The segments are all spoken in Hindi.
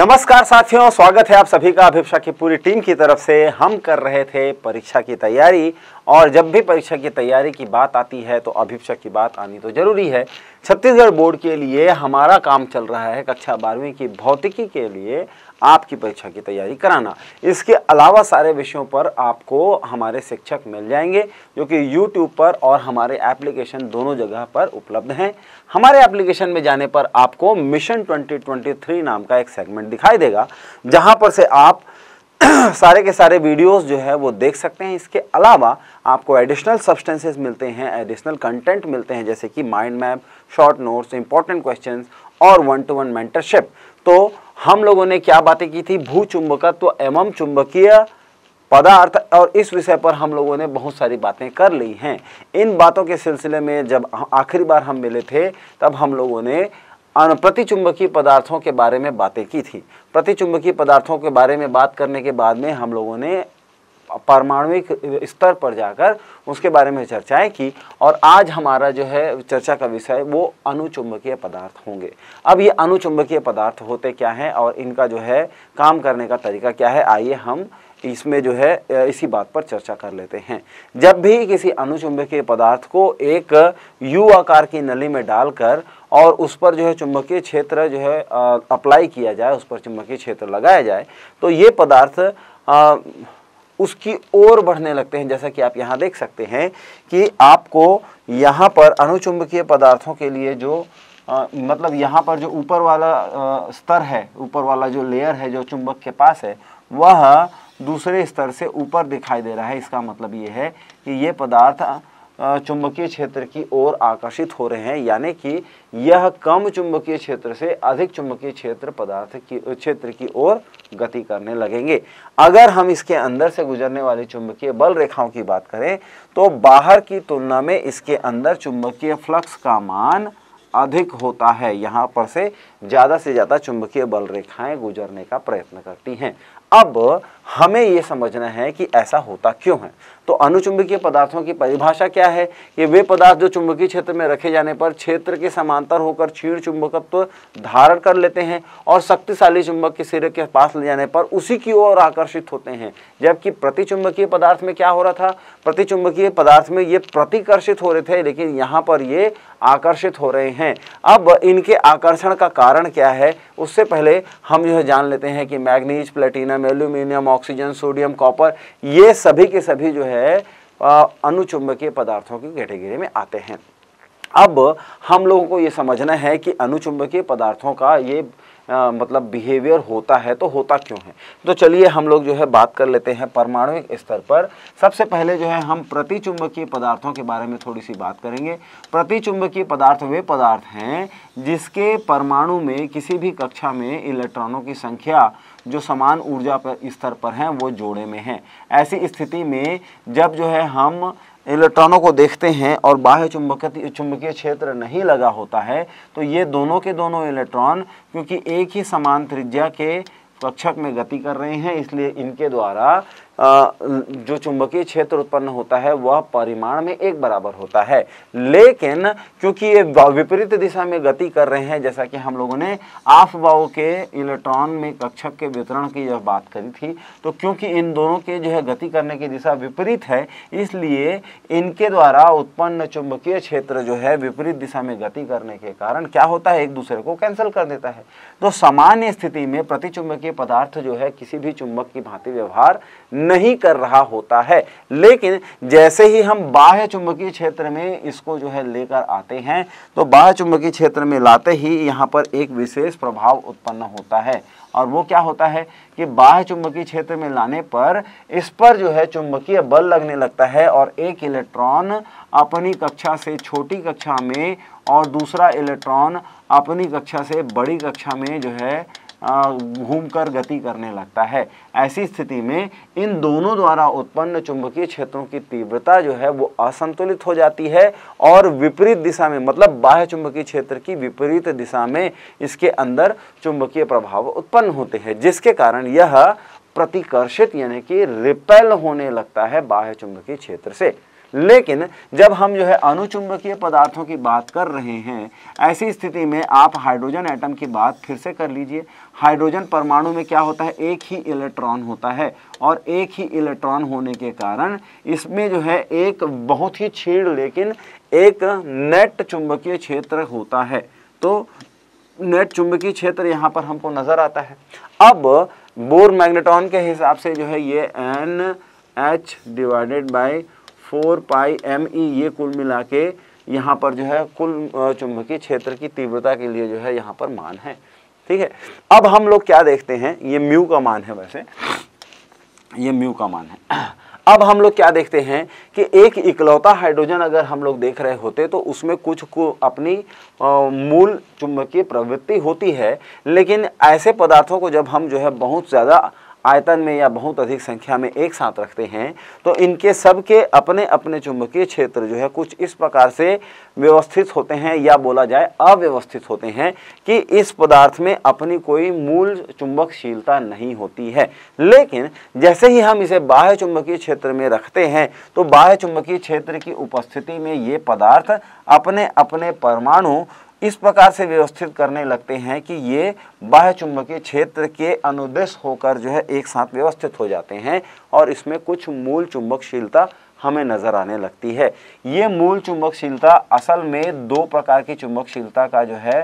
नमस्कार साथियों स्वागत है आप सभी का अभिपक्षा की पूरी टीम की तरफ से हम कर रहे थे परीक्षा की तैयारी और जब भी परीक्षा की तैयारी की बात आती है तो अभिपक्षा की बात आनी तो ज़रूरी है छत्तीसगढ़ बोर्ड के लिए हमारा काम चल रहा है कक्षा बारहवीं की भौतिकी के लिए आपकी परीक्षा की तैयारी कराना इसके अलावा सारे विषयों पर आपको हमारे शिक्षक मिल जाएंगे जो कि यूट्यूब पर और हमारे एप्लीकेशन दोनों जगह पर उपलब्ध हैं हमारे एप्लीकेशन में जाने पर आपको मिशन 2023 नाम का एक सेगमेंट दिखाई देगा जहां पर से आप सारे के सारे वीडियोस जो है वो देख सकते हैं इसके अलावा आपको एडिशनल सब्सटेंसेस मिलते हैं एडिशनल कंटेंट मिलते हैं जैसे कि mind map short notes important questions और वन टू वन मेंटरशिप तो हम लोगों ने क्या बातें की थी भू चुंबकत्व एवं चुंबकीय पदार्थ और इस विषय पर हम लोगों ने बहुत सारी बातें कर ली हैं इन बातों के सिलसिले में जब आखिरी बार हम मिले थे तब हम लोगों ने प्रतिचुंबकीय पदार्थों के बारे में बातें की थी प्रतिचुंबकीय पदार्थों के बारे में बात करने के बाद में हम लोगों ने पारमाणविक स्तर पर जाकर उसके बारे में चर्चाएं की और आज हमारा जो है चर्चा का विषय वो अनुचुंबकीय पदार्थ होंगे अब ये अनुचुंबकीय पदार्थ होते क्या हैं और इनका जो है काम करने का तरीका क्या है आइए हम इसमें जो है इसी बात पर चर्चा कर लेते हैं जब भी किसी अनुचुंबकीय पदार्थ को एक यू आकार की नली में डालकर और उस पर जो है चुंबकीय क्षेत्र जो है अप्लाई किया जाए उस पर चुंबकीय क्षेत्र लगाया जाए तो ये पदार्थ उसकी ओर बढ़ने लगते हैं जैसा कि आप यहाँ देख सकते हैं कि आपको यहाँ पर अणुचुंबकीय पदार्थों के लिए जो आ, मतलब यहाँ पर जो ऊपर वाला आ, स्तर है ऊपर वाला जो लेयर है जो चुंबक के पास है वह दूसरे स्तर से ऊपर दिखाई दे रहा है इसका मतलब ये है कि ये पदार्थ चुंबकीय क्षेत्र की ओर आकर्षित हो रहे हैं यानी कि यह कम चुंबकीय क्षेत्र से अधिक चुंबकीय क्षेत्र पदार्थ की क्षेत्र की ओर गति करने लगेंगे अगर हम इसके अंदर से गुजरने वाली चुंबकीय बल रेखाओं की बात करें तो बाहर की तुलना में इसके अंदर चुंबकीय फ्लक्स का मान अधिक होता है यहाँ पर से ज़्यादा से ज़्यादा चुंबकीय बल रेखाएं गुजरने का प्रयत्न करती हैं अब हमें ये समझना है कि ऐसा होता क्यों है तो अनुचुंबकीय पदार्थों की परिभाषा क्या है कि वे पदार्थ जो चुंबकीय क्षेत्र में रखे जाने पर क्षेत्र के समांतर होकर क्षीण चुंबकत्व धारण कर लेते हैं और शक्तिशाली चुंबक के सिरे के पास ले जाने पर उसी की ओर आकर्षित होते हैं जबकि प्रतिचुंबकीय पदार्थ में क्या हो रहा था प्रतिचुंबकीय पदार्थ में ये प्रतिकर्षित हो रहे थे लेकिन यहाँ पर ये आकर्षित हो रहे हैं अब इनके आकर्षण का कारण क्या है उससे पहले हम जो है जान लेते हैं कि magnesium platinum aluminium oxygen sodium copper ये सभी के सभी जो है है अनुचुंबकीय पदार्थों की कैटेगरी में आते हैं अब हम लोगों को ये समझना है कि अनुचुंबकीय पदार्थों का ये आ, मतलब बिहेवियर होता है तो होता क्यों है तो चलिए हम लोग जो है बात कर लेते हैं परमाणु स्तर पर सबसे पहले जो है हम प्रतिचुंबकीय पदार्थों के बारे में थोड़ी सी बात करेंगे प्रतिचुंबकीय पदार्थ वे पदार्थ हैं जिसके परमाणु में किसी भी कक्षा में इलेक्ट्रॉनों की संख्या जो समान ऊर्जा स्तर पर हैं वो जोड़े में हैं ऐसी स्थिति में जब जो है हम इलेक्ट्रॉनों को देखते हैं और बाह्य चुंबकीय चुंबकीय क्षेत्र नहीं लगा होता है तो ये दोनों के दोनों इलेक्ट्रॉन क्योंकि एक ही समान त्रिज्या के कक्षक में गति कर रहे हैं इसलिए इनके द्वारा जो चुंबकीय क्षेत्र उत्पन्न होता है वह परिमाण में एक बराबर होता है लेकिन क्योंकि ये विपरीत दिशा में गति कर रहे हैं जैसा कि हम लोगों ने आफ बाव के इलेक्ट्रॉन में कक्षक के वितरण की जब बात करी थी तो क्योंकि इन दोनों के जो है गति करने की दिशा विपरीत है इसलिए इनके द्वारा उत्पन्न चुंबकीय क्षेत्र जो है विपरीत दिशा में गति करने के कारण क्या होता है एक दूसरे को कैंसिल कर देता है तो सामान्य स्थिति में प्रतिचुंबकीय पदार्थ जो है किसी भी चुंबक की भांति व्यवहार नहीं कर रहा होता है लेकिन जैसे ही हम बाह्य चुंबकीय क्षेत्र में इसको जो है लेकर आते हैं तो बाह्य चुंबकीय क्षेत्र में लाते ही यहाँ पर एक विशेष प्रभाव उत्पन्न होता है और वो क्या होता है कि बाह्य चुंबकीय क्षेत्र में लाने पर इस पर जो है चुंबकीय बल लगने लगता है और एक इलेक्ट्रॉन अपनी कक्षा से छोटी कक्षा में और दूसरा इलेक्ट्रॉन अपनी कक्षा से बड़ी कक्षा में जो है घूमकर गति करने लगता है ऐसी स्थिति में इन दोनों द्वारा उत्पन्न चुंबकीय क्षेत्रों की तीव्रता जो है वो असंतुलित हो जाती है और विपरीत दिशा में मतलब बाह्य चुंबकीय क्षेत्र की विपरीत दिशा में इसके अंदर चुंबकीय प्रभाव उत्पन्न होते हैं जिसके कारण यह प्रतिकर्षित यानी कि रिपेल होने लगता है बाह्य चुंबकीय क्षेत्र से लेकिन जब हम जो है अनुचुंबकीय पदार्थों की बात कर रहे हैं ऐसी स्थिति में आप हाइड्रोजन एटम की बात फिर से कर लीजिए हाइड्रोजन परमाणु में क्या होता है एक ही इलेक्ट्रॉन होता है और एक ही इलेक्ट्रॉन होने के कारण इसमें जो है एक बहुत ही छीड़ लेकिन एक नेट चुंबकीय क्षेत्र होता है तो नेट चुंबकीय क्षेत्र यहाँ पर हमको नज़र आता है अब बोर मैग्नेटॉन के हिसाब से जो है ये N H divided by four pi M E ये कुल मिला के यहाँ पर जो है कुल चुंबकीय क्षेत्र की तीव्रता के लिए जो है यहाँ पर मान है ठीक है अब हम लोग क्या देखते हैं ये म्यू का मान है वैसे ये म्यू का मान है अब हम लोग क्या देखते हैं कि एक इकलौता हाइड्रोजन अगर हम लोग देख रहे होते तो उसमें कुछ को अपनी मूल चुंबकीय प्रवृत्ति होती है लेकिन ऐसे पदार्थों को जब हम जो है बहुत ज़्यादा आयतन में या बहुत अधिक संख्या में एक साथ रखते हैं तो इनके सबके अपने अपने चुंबकीय क्षेत्र जो है कुछ इस प्रकार से व्यवस्थित होते हैं या बोला जाए अव्यवस्थित होते हैं कि इस पदार्थ में अपनी कोई मूल चुंबकशीलता नहीं होती है लेकिन जैसे ही हम इसे बाह्य चुंबकीय क्षेत्र में रखते हैं तो बाह्य चुंबकीय क्षेत्र की उपस्थिति में ये पदार्थ अपने अपने परमाणु इस प्रकार से व्यवस्थित करने लगते हैं कि ये बाह्य चुंबकीय क्षेत्र के अनुदेश होकर जो है एक साथ व्यवस्थित हो जाते हैं और इसमें कुछ मूल चुंबकशीलता हमें नज़र आने लगती है ये मूल चुंबकशीलता असल में दो प्रकार की चुंबकशीलता का जो है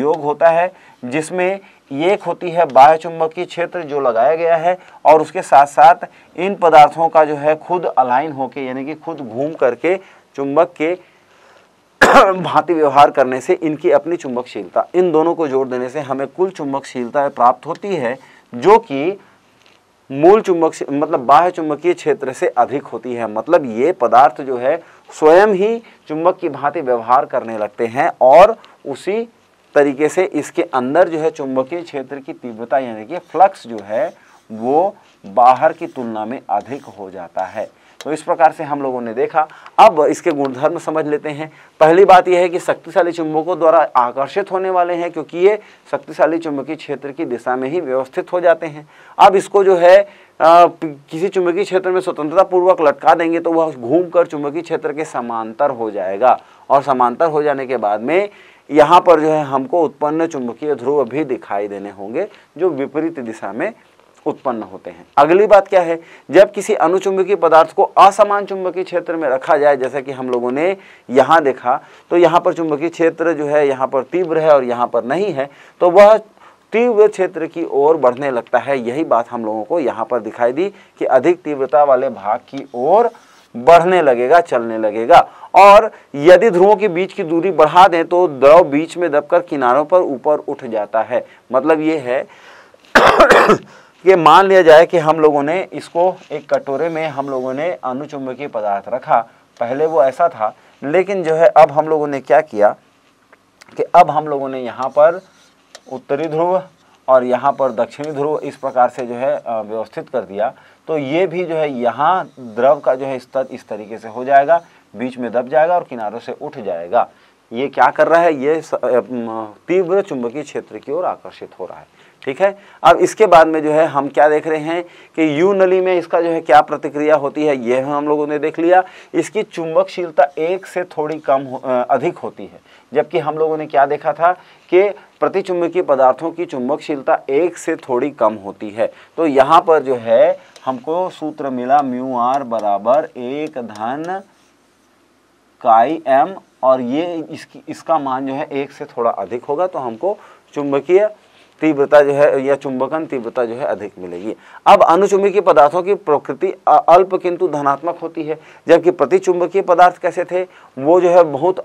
योग होता है जिसमें एक होती है बाह्य चुंबकीय क्षेत्र जो लगाया गया है और उसके साथ साथ इन पदार्थों का जो है खुद अलाइन होकर यानी कि खुद घूम करके चुंबक के भांति व्यवहार करने से इनकी अपनी चुंबकशीलता इन दोनों को जोड़ देने से हमें कुल चुंबकशीलता प्राप्त होती है जो कि मूल चुंबक मतलब बाह्य चुंबकीय क्षेत्र से अधिक होती है मतलब ये पदार्थ जो है स्वयं ही चुंबक की भांति व्यवहार करने लगते हैं और उसी तरीके से इसके अंदर जो है चुंबकीय क्षेत्र की तीव्रता यानी कि फ्लक्स जो है वो बाहर की तुलना में अधिक हो जाता है तो इस प्रकार से हम लोगों ने देखा अब इसके गुणधर्म समझ लेते हैं पहली बात यह है कि शक्तिशाली चुंबकों द्वारा आकर्षित होने वाले हैं क्योंकि ये शक्तिशाली चुंबकीय क्षेत्र की दिशा में ही व्यवस्थित हो जाते हैं अब इसको जो है आ, किसी चुंबकीय क्षेत्र में स्वतंत्रता पूर्वक लटका देंगे तो वह घूमकर चुंबकीय क्षेत्र के समांतर हो जाएगा और समांतर हो जाने के बाद में यहाँ पर जो है हमको उत्पन्न चुंबकीय ध्रुव भी दिखाई देने होंगे जो विपरीत दिशा में उत्पन्न होते हैं अगली बात क्या है जब किसी अनुचुंबकीय पदार्थ को असमान चुंबकीय क्षेत्र में रखा जाए जैसा कि हम लोगों ने यहाँ देखा तो यहाँ पर चुंबकीय क्षेत्र जो है यहाँ पर तीव्र है और यहाँ पर नहीं है तो वह तीव्र क्षेत्र की ओर बढ़ने लगता है यही बात हम लोगों को यहाँ पर दिखाई दी कि अधिक तीव्रता वाले भाग की ओर बढ़ने लगेगा चलने लगेगा और यदि ध्रुवों के बीच की दूरी बढ़ा दें तो द्रव बीच में दबकर किनारों पर ऊपर उठ जाता है मतलब ये है ये मान लिया जाए कि हम लोगों ने इसको एक कटोरे में हम लोगों ने अनुचुंबकीय पदार्थ रखा पहले वो ऐसा था लेकिन जो है अब हम लोगों ने क्या किया कि अब हम लोगों ने यहाँ पर उत्तरी ध्रुव और यहाँ पर दक्षिणी ध्रुव इस प्रकार से जो है व्यवस्थित कर दिया तो ये भी जो है यहाँ द्रव का जो है स्तर इस तरीके से हो जाएगा बीच में दब जाएगा और किनारों से उठ जाएगा ये क्या कर रहा है ये तीव्र चुंबकीय क्षेत्र की ओर आकर्षित हो रहा है ठीक है अब इसके बाद में जो है हम क्या देख रहे हैं कि यू नली में इसका जो है क्या प्रतिक्रिया होती है यह हम लोगों ने देख लिया इसकी चुंबकशीलता एक से थोड़ी कम हो, अधिक होती है जबकि हम लोगों ने क्या देखा था कि प्रतिचुंबकीय पदार्थों की चुंबकशीलता एक से थोड़ी कम होती है तो यहाँ पर जो है हमको सूत्र मिला म्यू आर बराबर एक धन काई एम और ये इसकी इसका मान जो है एक से थोड़ा अधिक होगा तो हमको चुंबकीय तीव्रता जो है या चुंबकन तीव्रता जो है अधिक मिलेगी अब अनुचुंबकीय पदार्थों की प्रकृति अल्प किंतु धनात्मक होती है जबकि प्रतिचुंबकीय पदार्थ कैसे थे वो जो है बहुत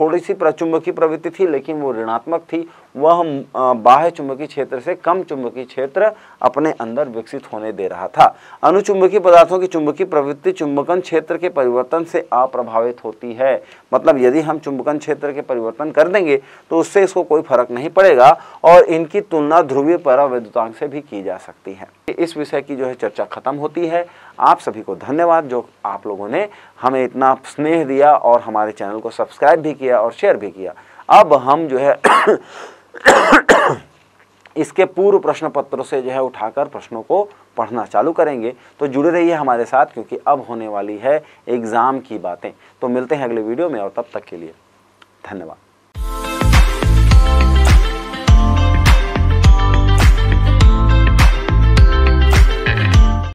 थोड़ी सी प्रचुंबकीय प्रवृत्ति थी लेकिन वो ऋणात्मक थी वह बाह्य चुंबकीय क्षेत्र से कम चुंबकीय क्षेत्र अपने अंदर विकसित होने दे रहा था अनुचुंबकीय पदार्थों की चुंबकीय प्रवृत्ति चुंबकन क्षेत्र के परिवर्तन से अप्रभावित होती है मतलब यदि हम चुंबकन क्षेत्र के परिवर्तन कर देंगे तो उससे इसको कोई फर्क नहीं पड़ेगा और इनकी तुलना तो ध्रुवीय परावैद्युतांक से भी की जा सकती है इस विषय की जो है चर्चा खत्म होती है आप सभी को धन्यवाद जो आप लोगों ने हमें इतना स्नेह दिया और हमारे चैनल को सब्सक्राइब भी किया और शेयर भी किया अब हम जो है इसके पूर्व प्रश्न पत्रों से जो है उठाकर प्रश्नों को पढ़ना चालू करेंगे तो जुड़े रहिए हमारे साथ क्योंकि अब होने वाली है एग्ज़ाम की बातें तो मिलते हैं अगले वीडियो में और तब तक के लिए धन्यवाद